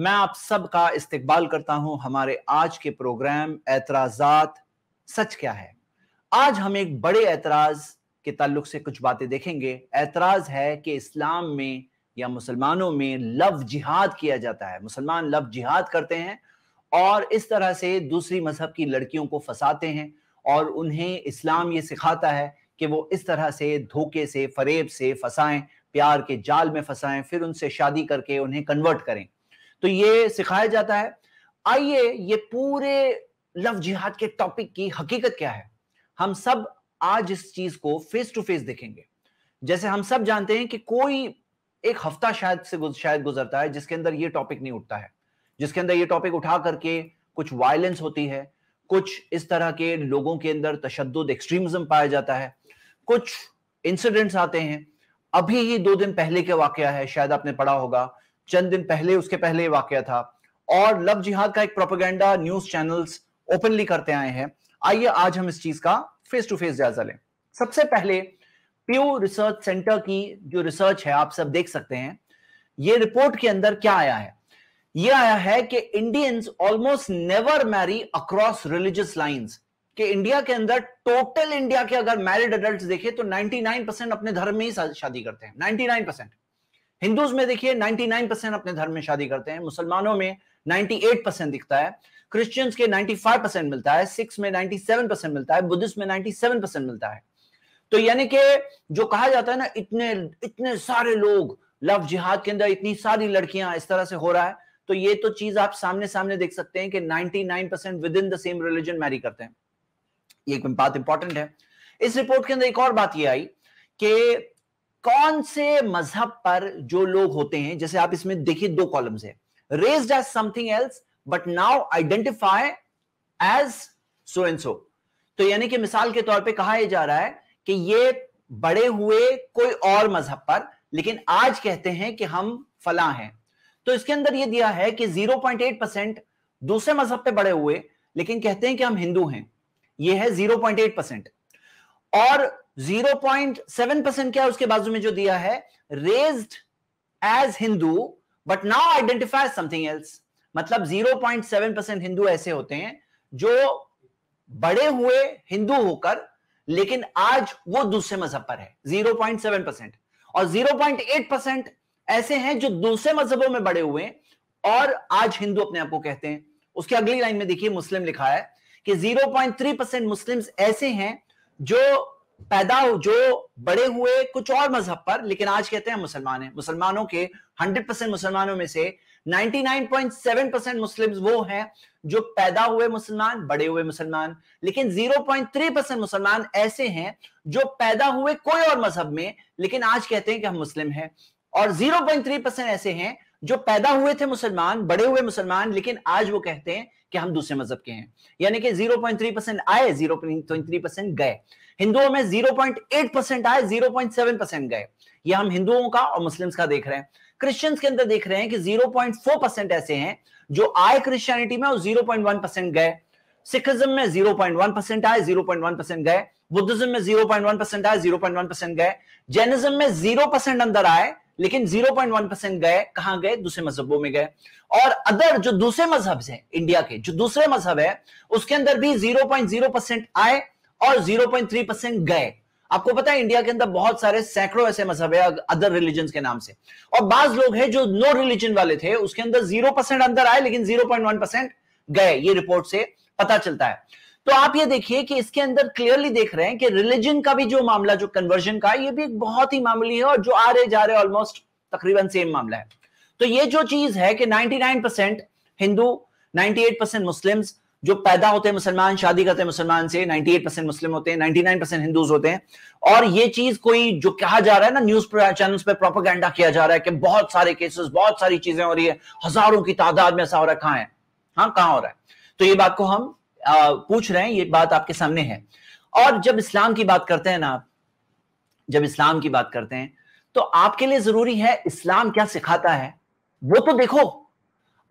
मैं आप सबका इस्तकबाल करता हूं हमारे आज के प्रोग्राम एतराजात सच क्या है आज हम एक बड़े एतराज के ताल्लुक से कुछ बातें देखेंगे एतराज है कि इस्लाम में या मुसलमानों में लव जिहाद किया जाता है मुसलमान लव जिहाद करते हैं और इस तरह से दूसरी मजहब की लड़कियों को फंसाते हैं और उन्हें इस्लाम ये सिखाता है कि वो इस तरह से धोखे से फरेब से फंसाएं प्यार के जाल में फंसाएं फिर उनसे शादी करके उन्हें कन्वर्ट करें तो ये सिखाया जाता है आइए ये पूरे लव जिहाद के टॉपिक की हकीकत क्या है हम सब आज इस चीज को फेस टू फेस देखेंगे जैसे हम सब जानते हैं कि कोई एक हफ्ता शायद से गुज, शायद गुजरता है जिसके अंदर ये टॉपिक नहीं उठता है जिसके अंदर ये टॉपिक उठा करके कुछ वायलेंस होती है कुछ इस तरह के लोगों के अंदर तशद एक्सट्रीमिज्म पाया जाता है कुछ इंसिडेंट्स आते हैं अभी ही दो दिन पहले के वाक्य है शायद आपने पढ़ा होगा चंद दिन पहले उसके पहले वाक्य था और लव जिहाद का एक प्रोपोगेंडा न्यूज चैनल्स ओपनली करते आए हैं आइए आज हम इस चीज का फेस टू फेस जायजा लें सबसे पहले प्यू रिसर्च सेंटर की जो रिसर्च है आप सब देख सकते हैं ये रिपोर्ट के अंदर क्या आया है ये आया है कि Indians almost never marry across religious lines कि इंडिया के अंदर टोटल इंडिया के अगर मैरिड एडल्ट देखें तो 99 परसेंट अपने धर्म में ही शादी करते हैं 99 परसेंट हिंदूज में देखिए 99 परसेंट अपने धर्म में शादी करते हैं मुसलमानों में 98 परसेंट दिखता है क्रिश्चियंस के 95 परसेंट मिलता है सिक्स में 97 परसेंट मिलता है बुद्धिस्ट में 97 परसेंट मिलता है तो यानी कि जो कहा जाता है ना इतने इतने सारे लोग लव जिहाद के अंदर इतनी सारी लड़कियां इस तरह से हो रहा है तो ये तो चीज आप सामने सामने देख सकते हैं कि 99 percent within the same religion marry करते हैं ये एक बात इंपॉर्टेंट है इस रिपोर्ट के अंदर एक और बात ये आई कि कौन से मजहब पर जो लोग होते हैं जैसे आप इसमें देखिए दो कॉलम्स है raised as something else but now identify as so and so तो यानी कि मिसाल के तौर पे कहा जा रहा है कि ये बड़े हुए कोई और मजहब पर लेकिन आज कहते हैं कि हम फला हैं तो इसके अंदर ये दिया है कि 0.8 परसेंट दूसरे मजहब पे बड़े हुए लेकिन कहते हैं कि हम हिंदू हैं ये है 0.8 परसेंट और 0.7 परसेंट क्या है उसके बाजू में जो दिया है raised as Hindu but now identify something else मतलब 0.7 परसेंट हिंदू ऐसे होते हैं जो बड़े हुए हिंदू होकर लेकिन आज वो दूसरे मजहब पर है 0.7 परसेंट और 0.8 परसेंट ऐसे हैं जो दूसरे मजहबों में बड़े हुए और आज हिंदू अपने आप को कहते हैं उसके अगली लाइन में देखिए मुस्लिम लिखा है कि 0.3 परसेंट मुस्लिम ऐसे हैं जो पैदा जो बड़े हुए कुछ और मजहब पर लेकिन आज कहते हैं मुसलमान है मुसलमानों के 100 परसेंट मुसलमानों में से 99.7 परसेंट मुस्लिम वो हैं जो पैदा हुए मुसलमान बड़े हुए मुसलमान लेकिन 0.3 परसेंट मुसलमान ऐसे हैं जो पैदा हुए कोई और मजहब में लेकिन आज कहते हैं कि हम मुस्लिम हैं और 0.3 परसेंट ऐसे हैं जो पैदा हुए थे मुसलमान बड़े हुए मुसलमान लेकिन आज वो कहते हैं कि हम दूसरे मजहब के हैं यानी कि 0.3 परसेंट आए 0.3 परसेंट गए हिंदुओं में 0.8 परसेंट आए 0.7 परसेंट गए ये हम हिंदुओं का और मुस्लिम्स का देख रहे हैं क्रिश्चियंस के अंदर देख रहे हैं कि 0.4 परसेंट ऐसे हैं जो आए क्रिश्चियनिटी में और 0.1 परसेंट गए सिखिज्म में 0.1 परसेंट आए 0.1 परसेंट गए बुद्धिज्म में 0.1 परसेंट आए 0.1 परसेंट गए जैनिज्म में 0 परसेंट अंदर आए लेकिन 0.1 परसेंट गए कहां गए दूसरे मजहबों में गए और अदर जो दूसरे मजहब है इंडिया के जो दूसरे मजहब है उसके अंदर भी 0.0 परसेंट आए और 0.3 परसेंट गए आपको पता है इंडिया के अंदर बहुत सारे सैकड़ों ऐसे मजहब है अदर रिलीजन के नाम से और बाज लोग हैं जो नो रिलीजन वाले थे उसके अंदर जीरो परसेंट अंदर आए लेकिन जीरो पॉइंट वन परसेंट गए ये रिपोर्ट से पता चलता है तो आप ये देखिए कि इसके अंदर क्लियरली देख रहे हैं कि रिलीजन का भी जो मामला जो कन्वर्जन का ये भी एक बहुत ही मामूली है और जो आ रहे जा रहे ऑलमोस्ट तकरीबन सेम मामला है तो ये जो चीज है कि 99% हिंदू 98% मुस्लिम्स जो पैदा होते हैं मुसलमान शादी करते हैं मुसलमान से 98% मुस्लिम होते हैं 99% हिंदूज होते हैं और ये चीज कोई जो कहा जा रहा है ना न्यूज चैनल्स पे प्रोपागेंडा किया जा रहा है कि बहुत सारे केसेस बहुत सारी चीजें हो रही है हजारों की तादाद में ऐसा हो रहा है कहां है हाँ कहां हो रहा है तो ये बात को हम पूछ रहे हैं ये बात आपके सामने है और जब इस्लाम की बात करते हैं ना आप जब इस्लाम की बात करते हैं तो आपके लिए जरूरी है इस्लाम क्या सिखाता है वो तो देखो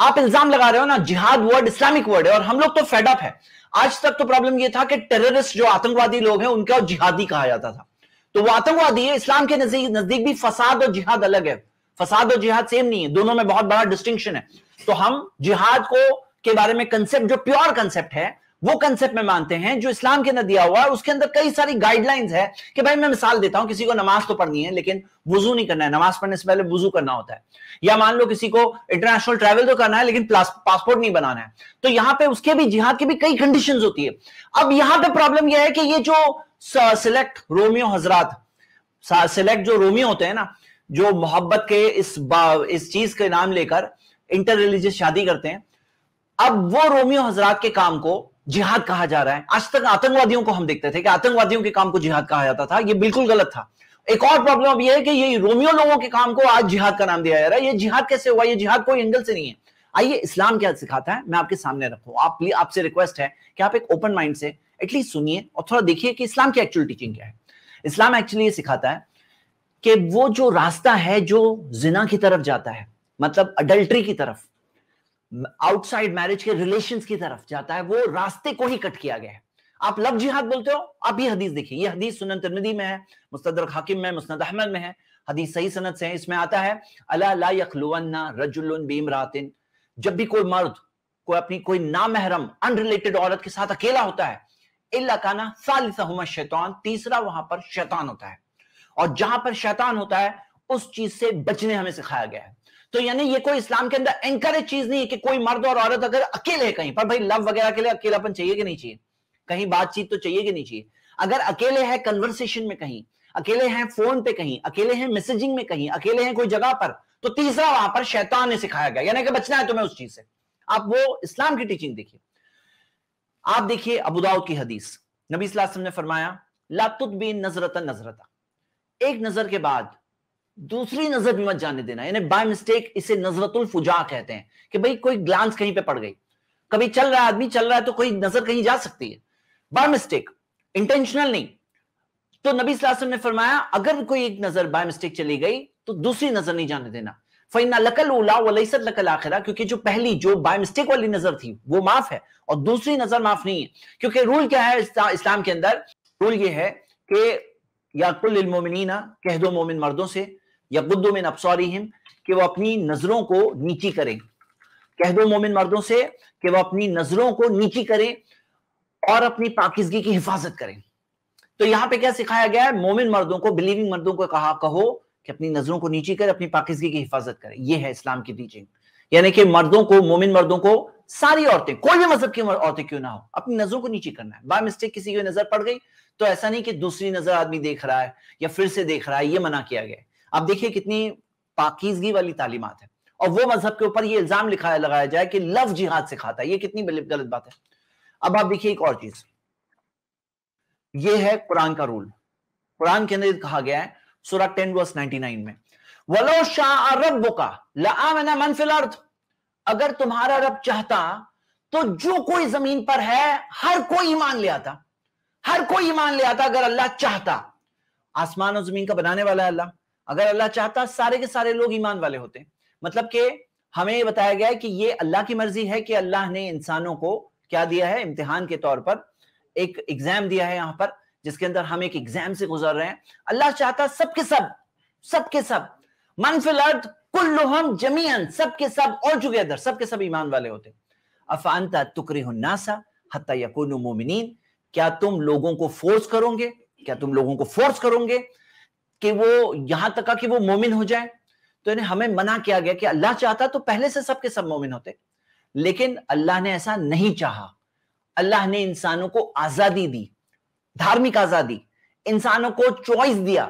आप इल्जाम लगा रहे हो ना जिहाद वर्ड इस्लामिक वर्ड है और हम लोग तो फेडअप है आज तक तो प्रॉब्लम यह था कि टेररिस्ट जो आतंकवादी लोग हैं उनका जिहादी कहा जाता था तो वो आतंकवादी है इस्लाम के नजदीक भी फसाद और जिहाद अलग है फसाद और जिहाद सेम नहीं है दोनों में बहुत बड़ा डिस्टिंक्शन है तो हम जिहाद को के बारे में कंसेप्ट जो प्योर कंसेप्ट है वो कंसेप्ट में मानते हैं जो इस्लाम के अंदर दिया हुआ है उसके अंदर कई सारी गाइडलाइंस है कि भाई मैं मिसाल देता हूं किसी को नमाज तो पढ़नी है लेकिन वजू नहीं करना है नमाज पढ़ने से पहले वजू करना होता है या मान लो किसी को इंटरनेशनल ट्रैवल तो करना है लेकिन पासपोर्ट नहीं बनाना है तो यहां पे उसके भी जिहाद की भी कई कंडीशन होती है अब यहां पर प्रॉब्लम यह है कि ये जो सिलेक्ट रोमियो हजरात सिलेक्ट जो रोमियो होते हैं ना जो मोहब्बत के इस इस चीज के नाम लेकर इंटर रिलीजियस शादी करते हैं अब वो रोमियो हजरात के काम को जिहाद कहा जा रहा है आज तक आतंकवादियों को हम देखते थे कि आतंकवादियों के काम को जिहाद कहा जाता था ये बिल्कुल गलत था एक और प्रॉब्लम अब यह है कि ये रोमियो लोगों के काम को आज जिहाद का नाम दिया जा रहा है ये जिहाद कैसे हुआ ये जिहाद कोई एंगल से नहीं है आइए इस्लाम क्या सिखाता है मैं आपके सामने रखू आप आपसे रिक्वेस्ट है कि आप एक ओपन माइंड से एटलीस्ट सुनिए और थोड़ा देखिए कि इस्लाम की एक्चुअल टीचिंग क्या है इस्लाम एक्चुअली ये सिखाता है कि वो जो रास्ता है जो जिना की तरफ जाता है मतलब अडल्ट्री की तरफ आउटसाइड मैरिज के रिलेशन की तरफ जाता है वो रास्ते को ही कट किया गया है आप लव जिहाद बोलते हो आप ये हदीस देखिए ये हदीस सुनन तिरमिदी में है मुस्तर हाकिम में मुस्तद अहमद में है हदीस सही सनत से है इसमें आता है अला जब भी कोई मर्द कोई अपनी कोई नामहरम अनरिलेटेड औरत के साथ अकेला होता है इलाकाना शैतान तीसरा वहां पर शैतान होता है और जहां पर शैतान होता है उस चीज से बचने हमें सिखाया गया है तो यानी ये कोई इस्लाम के अंदर एंकरेज चीज नहीं है कि कोई मर्द और औरत अगर अकेले है कहीं पर भाई लव वगैरह के लिए अकेलापन चाहिए कि नहीं चाहिए कहीं बातचीत तो चाहिए कि नहीं चाहिए अगर अकेले है कन्वर्सेशन में कहीं अकेले हैं फोन पे कहीं अकेले हैं मैसेजिंग में कहीं अकेले हैं कोई जगह पर तो तीसरा वहां पर शैतान ने सिखाया गया यानी कि बचना है तुम्हें उस चीज से आप वो इस्लाम की टीचिंग देखिए आप देखिए अबूदाउद की हदीस नबी ने फरमाया बिन नजरता नजरता एक नजर के बाद दूसरी नजर भी मत जाने देना यानी बाय मिस्टेक इसे नजरतुल फुजा कहते हैं कि भाई कोई ग्लांस कहीं पे पड़ गई कभी चल रहा है आदमी चल रहा है तो कोई नजर कहीं जा सकती है बाय मिस्टेक इंटेंशनल नहीं तो नबी सलासम ने फरमाया अगर कोई एक नजर बाय मिस्टेक चली गई तो दूसरी नजर नहीं जाने देना फैना लकल उला वलैसत लकल आखिरा क्योंकि जो पहली जो बाय मिस्टेक वाली नजर थी वो माफ है और दूसरी नजर माफ नहीं है क्योंकि रूल क्या है इस्लाम के अंदर रूल ये है कि या कुल मोमिनीना कह दो मोमिन मर्दों से यकबुद्दु मिन अपसौरिहिम कि वो अपनी नजरों को नीची करें कह दो मोमिन मर्दों से कि वो अपनी नजरों को नीची करें और अपनी पाकिजगी की हिफाजत करें तो यहां पे क्या सिखाया गया है मोमिन मर्दों को बिलीविंग मर्दों को कहा कहो कि अपनी नजरों को नीची करें अपनी पाकिजगी की हिफाजत करें यह है इस्लाम की टीचिंग यानी कि मर्दों को मोमिन मर्दों को सारी औरतें कोई भी मजहब की औरतें क्यों ना हो अपनी नजरों को नीचे करना है बाय मिस्टेक किसी की नजर पड़ गई तो ऐसा नहीं कि दूसरी नजर आदमी देख रहा है या फिर से देख रहा है ये मना किया गया आप देखिए कितनी पाकिजगी वाली तालीमत है और वो मजहब के ऊपर ये इल्जाम लिखा लगाया जाए कि लव जिहाद सिखाता है ये कितनी गलत बात है अब आप देखिए एक और चीज ये है कुरान का रूल कुरान के अंदर कहा गया है सूरह टेन वर्स 99 में वलो शाह रब का लामना मनफिल अर्थ अगर तुम्हारा रब चाहता तो जो कोई जमीन पर है हर कोई ईमान ले आता हर कोई ईमान ले आता अगर अल्लाह चाहता आसमान और जमीन का बनाने वाला है अल्लाह अगर अल्लाह चाहता सारे के सारे लोग ईमान वाले होते मतलब कि हमें ये बताया गया है कि ये अल्लाह की मर्जी है कि अल्लाह ने इंसानों को क्या दिया है इम्तिहान के तौर पर एक एग्जाम दिया है यहाँ पर जिसके अंदर हम एक एग्जाम से गुजर रहे हैं अल्लाह चाहता सबके सब सबके सब मन अर्थ कुल जमीन सबके सब और टुगेदर सबके सब ईमान वाले होते अफानता तुकरी नासा हत्या यकून मोमिन क्या तुम लोगों को फोर्स करोगे क्या तुम लोगों को फोर्स करोगे कि वो यहां तक का कि वो मोमिन हो जाए तो इन्हें हमें मना किया गया कि अल्लाह चाहता तो पहले से सबके सब मोमिन होते लेकिन अल्लाह ने ऐसा नहीं चाहा अल्लाह ने इंसानों को आजादी दी धार्मिक आजादी इंसानों को चॉइस दिया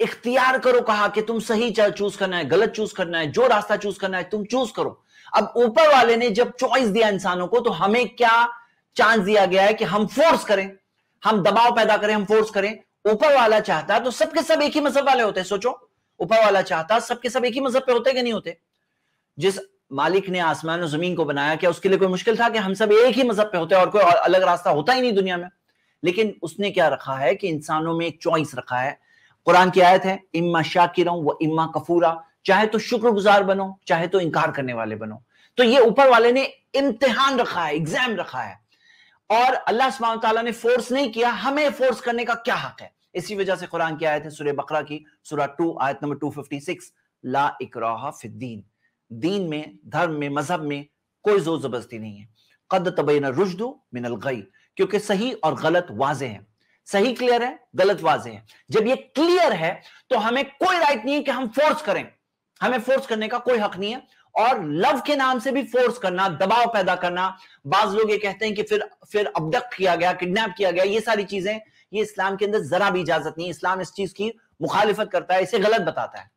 इख्तियार करो कहा कि तुम सही चूज करना है गलत चूज करना है जो रास्ता चूज करना है तुम चूज करो अब ऊपर वाले ने जब चॉइस दिया इंसानों को तो हमें क्या चांस दिया गया है कि हम फोर्स करें हम दबाव पैदा करें हम फोर्स करें ऊपर वाला चाहता तो सबके सब एक ही मजहब वाले होते सोचो ऊपर वाला चाहता सबके सब एक ही मजहब पे होते कि नहीं होते जिस मालिक ने आसमान और जमीन को बनाया क्या उसके लिए कोई मुश्किल था कि हम सब एक ही मजहब पे होते और कोई अलग रास्ता होता ही नहीं दुनिया में लेकिन उसने क्या रखा है कि इंसानों में एक चॉइस रखा है कुरान की आयत है इम्मा शाकिर व इम्मा कफूरा चाहे तो शुक्रगुजार बनो चाहे तो इनकार करने वाले बनो तो ये ऊपर वाले ने इम्तिहान रखा है एग्जाम रखा है और अल्लाह सुबह ने फोर्स नहीं किया हमें फोर्स करने का क्या हक है इसी वजह से कुरान की आयत है सुरह बकरा की सुरह टू आयत नंबर टू फिफ्टी सिक्स ला इकराहा फिद्दीन दीन में धर्म में मजहब में कोई जोर जबरदस्ती नहीं है कद तबीन रुजदो मिनल गई क्योंकि सही और गलत वाजे हैं सही क्लियर है गलत वाजे हैं जब ये क्लियर है तो हमें कोई राइट नहीं है कि हम फोर्स करें हमें फोर्स करने का कोई हक नहीं है और लव के नाम से भी फोर्स करना दबाव पैदा करना बाज लोग ये कहते हैं कि फिर फिर अबडक्ट किया गया किडनैप किया गया ये सारी चीजें ये इस्लाम के अंदर जरा भी इजाजत नहीं इस्लाम इस चीज की मुखालिफत करता है इसे गलत बताता है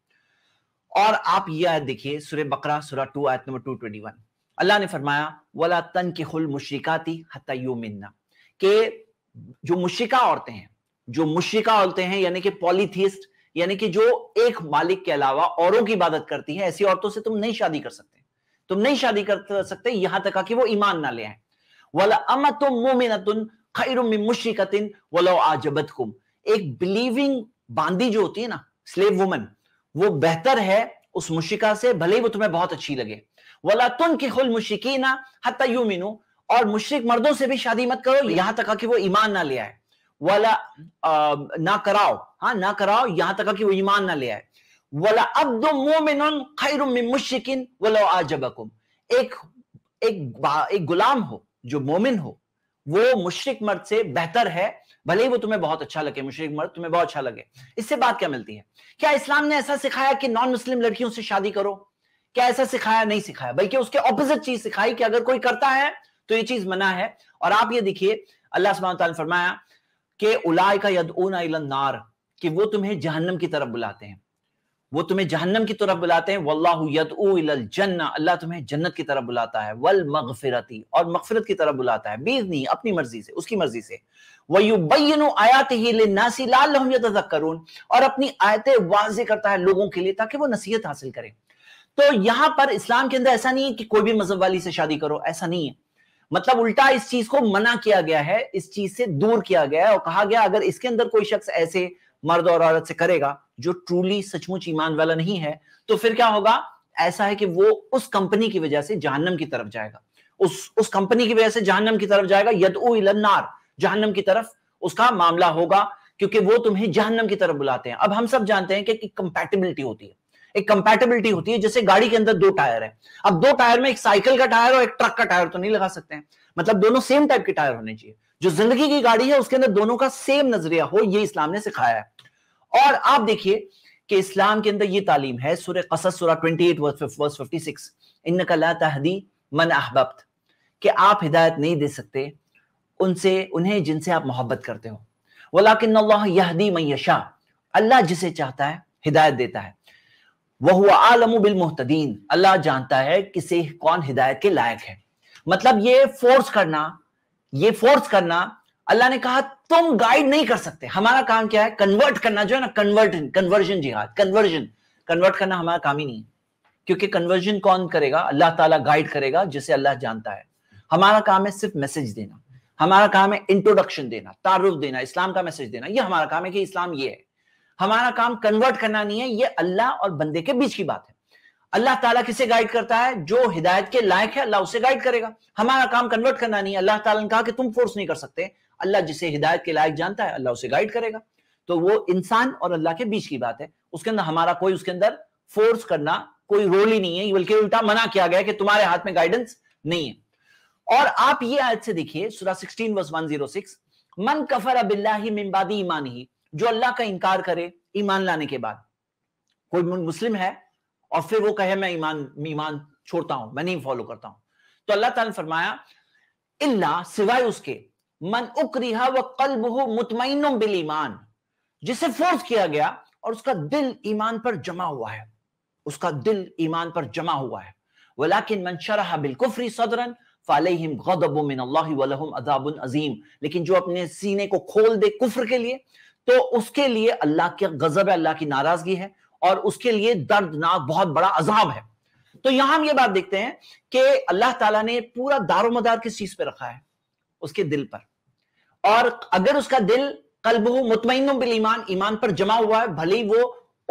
और आप यह आयत देखिए सुरे बकरा सुरा टू आयत नंबर टू ट्वेंटी वन अल्लाह ने फरमाया वला तन के खुल मुशिकाती हतयू मिन्ना के जो मुशिका औरतें हैं जो मुशिका औरतें हैं यानी कि पॉलीथियस्ट यानी कि जो एक मालिक के अलावा औरों की इबादत करती है ऐसी औरतों से तुम नहीं शादी कर सकते तुम नहीं शादी कर सकते यहां तक कि वो ईमान ना ले आजबत एक बिलीविंग बांदी जो होती है ना स्लेव वुमन वो बेहतर है उस मुशिका से भले ही वो तुम्हें बहुत अच्छी लगे वाला तुन की खुल मुशिकीना हत्या यू मिनू और मुशरक मर्दों से भी शादी मत करो यहां तक कि वो ईमान ना ले आए वाला ना कराओ हाँ ना कराओ यहां तक कि वो ईमान ना ले आए वाला वला अब्दु मोमिन खैर मुशिकिन वला आजबकुम एक एक एक गुलाम हो जो मोमिन हो वो मुशरक मर्द से बेहतर है भले ही वो तुम्हें बहुत अच्छा लगे मुशरक मर्द तुम्हें बहुत अच्छा लगे इससे बात क्या मिलती है क्या इस्लाम ने ऐसा सिखाया कि नॉन मुस्लिम लड़कियों से शादी करो क्या ऐसा सिखाया नहीं सिखाया बल्कि उसके ऑपोजिट चीज सिखाई कि अगर कोई करता है तो ये चीज मना है और आप ये देखिए अल्लाह सुबह फरमाया कि उलाय का यद ऊना नार कि वो तुम्हें जहन्नम की तरफ बुलाते हैं वो तुम्हें जहन्नम की तरफ बुलाते हैं वल्लाहु इलल जन्ना अल्लाह तुम्हें जन्नत की तरफ बुलाता है वल मगफिरती और मगफिरत की तरफ बुलाता है बीजनी अपनी मर्जी से उसकी मर्जी से वयुबैनु आयातिही लिन्नासी लअल्लहुम यतज़क्करून और अपनी आयतें वाजे करता है लोगों के लिए ताकि वो नसीहत हासिल करें तो यहां पर इस्लाम के अंदर ऐसा नहीं है कि कोई भी मजहब वाली से शादी करो ऐसा नहीं है मतलब उल्टा इस चीज को मना किया गया है इस चीज से दूर किया गया है और कहा गया अगर इसके अंदर कोई शख्स ऐसे मर्द और औरत से करेगा जो ट्रूली सचमुच ईमान वाला नहीं है तो फिर क्या होगा ऐसा है कि वो उस कंपनी की वजह से जहनम की तरफ जाएगा उस उस कंपनी की वजह से जहनम की तरफ जाएगा यद उलनार जहनम की तरफ उसका मामला होगा क्योंकि वो तुम्हें जहन्नम की तरफ बुलाते हैं अब हम सब जानते हैं कि एक कंपैटिबिलिटी होती है एक कंपैटिबिलिटी होती है जैसे गाड़ी के अंदर दो टायर है अब दो टायर में एक साइकिल का टायर और एक ट्रक का टायर तो नहीं लगा सकते हैं मतलब दोनों सेम टाइप के टायर होने चाहिए जो जिंदगी की गाड़ी है उसके अंदर दोनों का सेम नजरिया हो ये इस्लाम ने सिखाया है और आप देखिए कि इस्लाम के अंदर ये तालीम है सुरे कसस सुरा 28 वर्स 56 इन्नका ला तहदी मन अहबब्त कि आप हिदायत नहीं दे सकते उनसे उन्हें जिनसे आप मोहब्बत करते हो वलाकिन अल्लाह यहदी मैशा अल्लाह जिसे चाहता है हिदायत देता है वह हुआ आलम बिल मुहतदीन अल्लाह जानता है किसे कौन हिदायत के लायक है मतलब ये फोर्स करना ये फोर्स करना अल्लाह ने कहा तुम गाइड नहीं कर सकते हमारा काम क्या है कन्वर्ट करना जो है ना कन्वर्टन कन्वर्जन जिहाद कन्वर्जन कन्वर्ट करना हमारा काम ही नहीं है क्योंकि कन्वर्जन कौन करेगा अल्लाह ताला गाइड करेगा जिसे अल्लाह जानता है हमारा काम है सिर्फ मैसेज देना हमारा काम है इंट्रोडक्शन देना तारुफ देना इस्लाम का मैसेज देना ये हमारा काम है कि इस्लाम ये है हमारा काम कन्वर्ट करना नहीं है ये अल्लाह और बंदे के बीच की बात है अल्लाह ताला किसे गाइड करता है जो हिदायत के लायक है अल्लाह उसे गाइड करेगा हमारा काम कन्वर्ट करना नहीं है अल्लाह ताला ने कहा कि तुम फोर्स नहीं कर सकते अल्लाह जिसे हिदायत के लायक जानता है अल्लाह उसे गाइड करेगा तो वो इंसान और अल्लाह के बीच की बात है उसके अंदर हमारा कोई उसके अंदर फोर्स करना कोई रोल ही नहीं है बल्कि उल्टा मना किया गया कि तुम्हारे हाथ में गाइडेंस नहीं है और आप ये आयत से देखिए सूरह 16 वर्स 106 मन कफर मिन बादी ईमान ही जो अल्लाह का इनकार करे ईमान लाने के बाद कोई मुस्लिम है और फिर वो कहे मैं ईमान ईमान छोड़ता हूं मैं नहीं फॉलो करता हूं तो अल्लाह ताला ने फरमाया इल्ला सिवाय उसके मन उक्रिहा व कल्ब मुतमईन बिल ईमान जिसे फोर्स किया गया और उसका दिल ईमान पर जमा हुआ है उसका दिल ईमान पर जमा हुआ है वलाकिन मन शराह बिल कुफ्र सदरन फ़ालहिम गदब मिन अल्लाह वलहुम अजाबुन अजीम लेकिन जो अपने सीने को खोल दे कुफ्र के लिए तो उसके लिए अल्लाह के गजब है अल्लाह की नाराजगी है और उसके लिए दर्दनाक बहुत बड़ा अजाब है तो यहां हम ये बात देखते हैं कि अल्लाह ताला ने पूरा दारोमदार किस चीज पे रखा है उसके दिल पर और अगर उसका दिल कल्ब मुतमिन बिल ईमान ईमान पर जमा हुआ है भले ही वो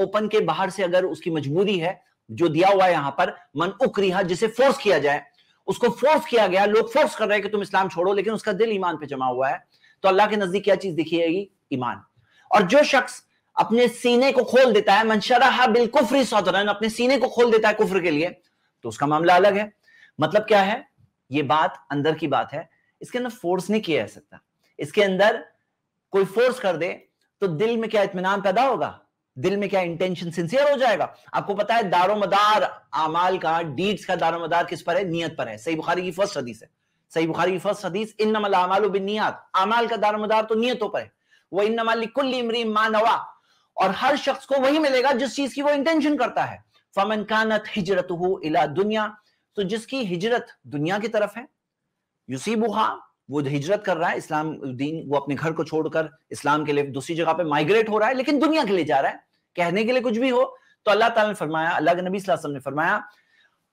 ओपन के बाहर से अगर उसकी मजबूरी है जो दिया हुआ है यहां पर मन उक्रिया जिसे फोर्स किया जाए उसको फोर्स किया गया लोग फोर्स कर रहे हैं कि तुम इस्लाम छोड़ो लेकिन उसका दिल ईमान पे जमा हुआ है तो अल्लाह के नजदीक क्या चीज दिखी ईमान और जो शख्स अपने सीने को खोल देता है मनशरा बिल कुफरी सौदरन अपने सीने को खोल देता है कुफर के लिए तो उसका मामला अलग है मतलब क्या है ये बात अंदर की बात है इसके अंदर फोर्स नहीं किया जा सकता इसके अंदर कोई फोर्स कर दे तो दिल में क्या इतमान पैदा होगा दिल में क्या इंटेंशन सिंसियर हो जाएगा आपको पता है दारो मदार अमाल का डीड्स का दारो मदार किस पर है नियत पर है सही बुखारी की फर्स्ट हदीस है सही बुखारी की फर्स्ट हदीस इन नमल अमाल बिन नियत आमाल का दारो मदार तो नियतों पर है वह इन नमल कुल्ली इमरी मा और हर शख्स को वही मिलेगा जिस चीज की वो इंटेंशन करता है फमन कानत हिजरत हो इला दुनिया तो जिसकी हिजरत दुनिया की तरफ है यूसीबुहा वो हिजरत कर रहा है इस्लाम दीन वो अपने घर को छोड़कर इस्लाम के लिए दूसरी जगह पे माइग्रेट हो रहा है लेकिन दुनिया के लिए जा रहा है कहने के लिए कुछ भी हो तो अल्लाह ताला ने फरमाया अल्लाह के नबी सल्लल्लाहु अलैहि वसल्लम ने फरमाया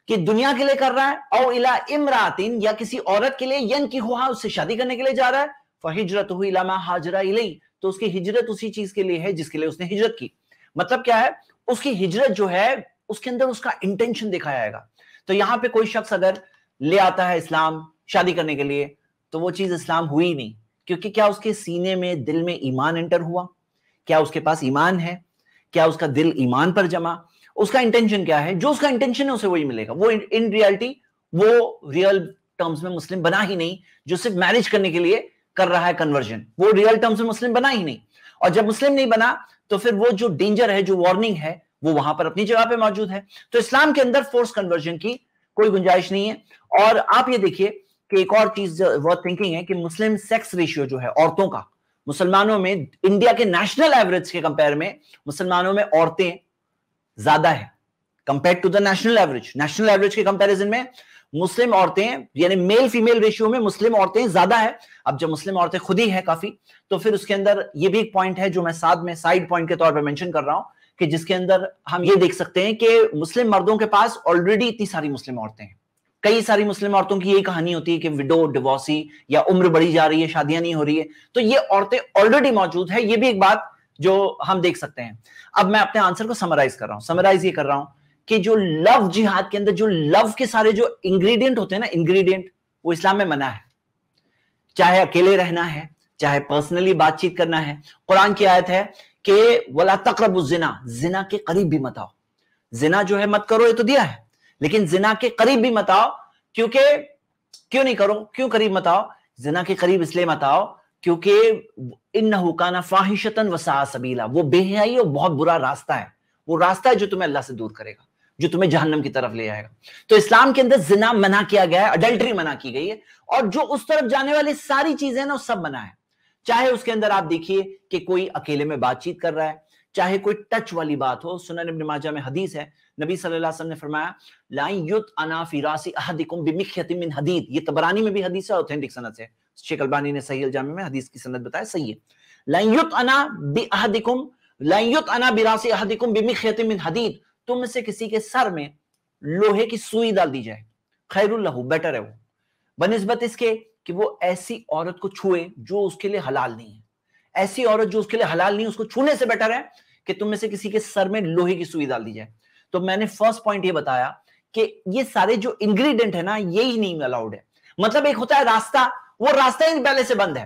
कि दुनिया के लिए कर रहा है और इला इमरातिन या किसी औरत के लिए यन की हुआ उससे शादी करने के लिए जा रहा है फहिजरत हुई इलामा हाजरा इलई तो उसकी हिजरत उसी चीज के लिए है जिसके लिए उसने हिजरत की मतलब क्या है उसकी हिजरत जो है उसके अंदर उसका इंटेंशन देखा जाएगा तो यहां पे कोई शख्स अगर ले आता है इस्लाम शादी करने के लिए तो वो चीज इस्लाम हुई नहीं क्योंकि क्या उसके सीने में दिल में ईमान एंटर हुआ क्या उसके पास ईमान है क्या उसका दिल ईमान पर जमा उसका इंटेंशन क्या है जो उसका इंटेंशन है उसे वही मिलेगा वो इन रियलिटी वो रियल टर्म्स में मुस्लिम बना ही नहीं जो सिर्फ मैरिज करने के लिए कर रहा है कन्वर्जन वो रियल टर्म्स में मुस्लिम बना ही नहीं और जब मुस्लिम नहीं बना तो फिर वो जो डेंजर है जो वार्निंग है वो वहां पर अपनी जगह पे मौजूद है तो इस्लाम के अंदर फोर्स कन्वर्जन की कोई गुंजाइश नहीं है और आप ये देखिए कि एक और चीज वर्थ थिंकिंग है कि मुस्लिम सेक्स रेशियो जो है औरतों का मुसलमानों में इंडिया के नेशनल एवरेज के कंपेयर में मुसलमानों में औरतें ज्यादा है compare to the national average national average के कंपेरिजन में मुस्लिम औरतें यानी मेल फीमेल रेशियो में मुस्लिम औरतें ज्यादा है अब जब मुस्लिम औरतें खुद ही है काफी तो फिर उसके अंदर ये भी एक पॉइंट है जो मैं साथ में साइड पॉइंट के तौर पर मैंशन कर रहा हूं कि जिसके अंदर हम ये देख सकते हैं कि मुस्लिम मर्दों के पास ऑलरेडी इतनी सारी मुस्लिम औरतें हैं कई सारी मुस्लिम औरतों की यही कहानी होती है कि विडो डिवोर्सी या उम्र बढ़ी जा रही है शादियां नहीं हो रही है तो ये औरतें ऑलरेडी मौजूद है ये भी एक बात जो हम देख सकते हैं अब मैं अपने आंसर को समराइज कर रहा हूं समराइज ये कर रहा हूं कि जो लव जिहाद के अंदर जो लव के सारे जो इंग्रेडिएंट होते हैं ना इंग्रेडिएंट वो इस्लाम में मना है चाहे अकेले रहना है चाहे पर्सनली बातचीत करना है कुरान की आयत है कि वला तकरब जिना जिना के करीब भी मत आओ जिना जो है मत करो ये तो दिया है लेकिन जिना के करीब भी मत आओ क्योंकि क्यों नहीं करो क्यों करीब मत आओ जिना के करीब इसलिए मत आओ क्योंकि इन हुकाना फाहिशतन वसा सबीला वो बेहयाई और बहुत बुरा रास्ता है वो रास्ता है जो तुम्हें अल्लाह से दूर करेगा जो तुम्हें जहन्नम की तरफ ले जाएगा तो इस्लाम के अंदर जिना मना किया गया है अडल्ट्री मना की गई है और जो उस तरफ जाने वाली सारी चीजें ना सब मना है चाहे उसके अंदर आप देखिए कि कोई अकेले में बातचीत कर रहा है चाहे कोई टच वाली बात हो सुनन इब्न माजा में हदीस है नबी सल्लल्लाहु अलैहि वसल्लम ने फरमाया लाइन युत अना फिरासी अहदिकुम बिमिखयति मिन हदीद ये तबरानी में भी हदीस है ऑथेंटिक सनद है शेख अलबानी ने सही अलजामे में हदीस की सनद बताया सही है लाइन युत अना बिअहदिकुम लाइन युत अना बिरासी अहदिकुम बिमिखयति मिन हदीद तुम से किसी के सर में लोहे की सुई डाल दी जाए खैरुल्लाहू बेटर है वो बनस्बत इसके कि वो ऐसी औरत को छुए जो उसके लिए हलाल नहीं है ऐसी औरत जो उसके लिए हलाल नहीं उसको छूने से बेटर है कि तुम में से किसी के सर में लोहे की सुई डाल दी जाए तो मैंने फर्स्ट पॉइंट ये बताया कि ये सारे जो इंग्रेडिएंट है ना ये ही नहीं अलाउड है मतलब एक होता है रास्ता वो रास्ता ही पहले से बंद है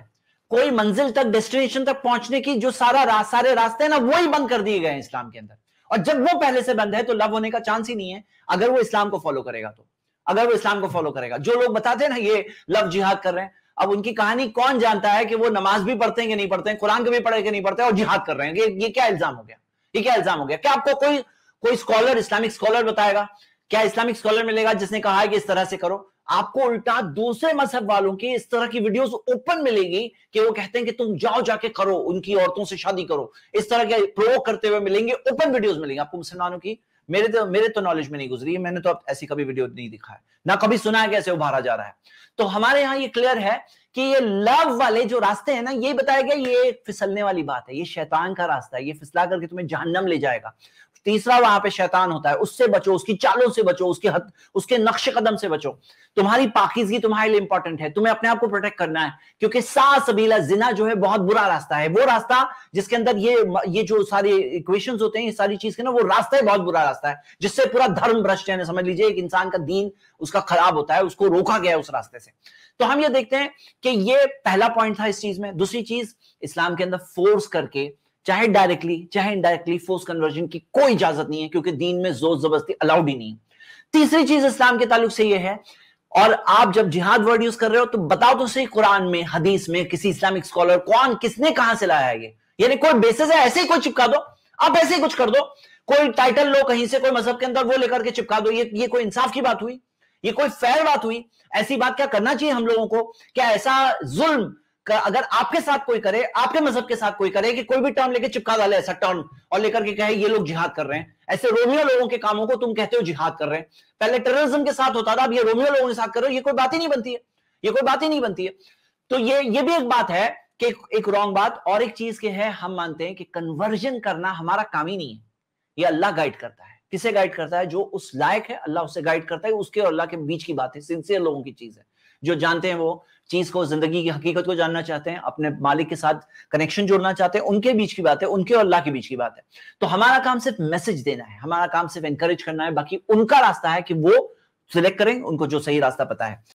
कोई मंजिल तक डेस्टिनेशन तक पहुंचने की जो सारा रा, सारे रास्ते हैं ना वो ही बंद कर दिए गए हैं इस्लाम के अंदर और जब वो पहले से बंद है तो लव होने का चांस ही नहीं है अगर वो इस्लाम को फॉलो करेगा तो अगर वो इस्लाम को फॉलो करेगा जो लोग बताते हैं ना ये लव जिहाद कर रहे हैं अब उनकी कहानी कौन जानता है कि वो नमाज भी पढ़ते हैं कि नहीं पढ़ते हैं कुरान के भी पढ़े कि नहीं पढ़ते और जिहाद कर रहे हैं ये, ये क्या इल्जाम हो गया ये क्या इल्जाम हो गया क्या आपको कोई कोई स्कॉलर इस्लामिक स्कॉलर बताएगा क्या इस्लामिक स्कॉलर मिलेगा जिसने कहा है कि इस तरह से करो आपको उल्टा दूसरे मजहब वालों की इस तरह की वीडियोस ओपन मिलेगी कि वो कहते हैं कि तुम जाओ जाके करो उनकी औरतों से शादी करो इस तरह के प्रोवोक करते हुए मिलेंगे ओपन वीडियोस मिलेंगे आपको मुसलमानों की मेरे तो मेरे तो नॉलेज में नहीं गुजरी है मैंने तो अब ऐसी कभी वीडियो नहीं दिखा है ना कभी सुना है कि ऐसे उभारा जा रहा है तो हमारे यहाँ ये क्लियर है कि ये लव वाले जो रास्ते हैं ना ये बताया गया ये फिसलने वाली बात है ये शैतान का रास्ता है ये फिसला करके तुम्हें जहन्नम ले जाएगा तीसरा वहां पे शैतान होता है उससे बचो उसकी चालों से बचो उसके हद उसके नक्श कदम से बचो तुम्हारी पाकिजगी तुम्हारे लिए इंपॉर्टेंट है तुम्हें अपने आप को प्रोटेक्ट करना है क्योंकि सा सबीला जिना जो है बहुत बुरा रास्ता है वो रास्ता जिसके अंदर ये ये जो सारी इक्वेशन होते हैं ये सारी चीज के ना वो रास्ता ही बहुत बुरा रास्ता है जिससे पूरा धर्म भ्रष्ट है समझ लीजिए एक इंसान का दीन उसका खराब होता है उसको रोका गया है उस रास्ते से तो हम ये देखते हैं कि ये पहला पॉइंट था इस चीज में दूसरी चीज इस्लाम के अंदर फोर्स करके चाहे डायरेक्टली चाहे इनडायरेक्टली फोर्स कन्वर्जन की कोई इजाजत नहीं है क्योंकि दीन में जोर जबरदस्ती अलाउड ही नहीं तीसरी चीज इस्लाम के ताल्लुक से यह है और आप जब जिहाद वर्ड यूज कर रहे हो तो बताओ तो सही कुरान में हदीस में किसी इस्लामिक स्कॉलर कौन किसने कहां से लाया है ये यानी कोई बेसिस है ऐसे ही कोई चिपका दो आप ऐसे ही कुछ कर दो कोई टाइटल लो कहीं से कोई मजहब के अंदर वो लेकर के चिपका दो ये ये कोई इंसाफ की बात हुई ये कोई फेयर बात हुई ऐसी बात क्या करना चाहिए हम लोगों को क्या ऐसा जुल्म अगर आपके साथ कोई करे आपके मजहब के साथ कोई करे कि कोई भी टर्म लेके चिपका डाले ऐसा टर्म और लेकर के कहे ये लोग जिहाद कर रहे हैं ऐसे रोमियो लोगों के कामों को तुम कहते हो जिहाद कर रहे हैं पहले टेररिज्म के साथ होता था अब ये रोमियो लोगों के साथ कर रहे हो ये कोई बात ही नहीं बनती है ये कोई बात ही नहीं बनती है तो ये ये भी एक बात है कि एक रॉन्ग बात और एक चीज के है हम मानते हैं कि कन्वर्जन करना हमारा काम ही नहीं है ये अल्लाह गाइड करता है किसे गाइड करता है जो उस लायक है अल्लाह उसे गाइड करता है उसके और अल्लाह के बीच की बात है सिंसियर लोगों की चीज है जो जानते हैं वो चीज को जिंदगी की हकीकत को जानना चाहते हैं अपने मालिक के साथ कनेक्शन जोड़ना चाहते हैं उनके बीच की बात है उनके और अल्लाह के बीच की बात है तो हमारा काम सिर्फ मैसेज देना है हमारा काम सिर्फ एनकरेज करना है बाकी उनका रास्ता है कि वो सिलेक्ट करें उनको जो सही रास्ता पता है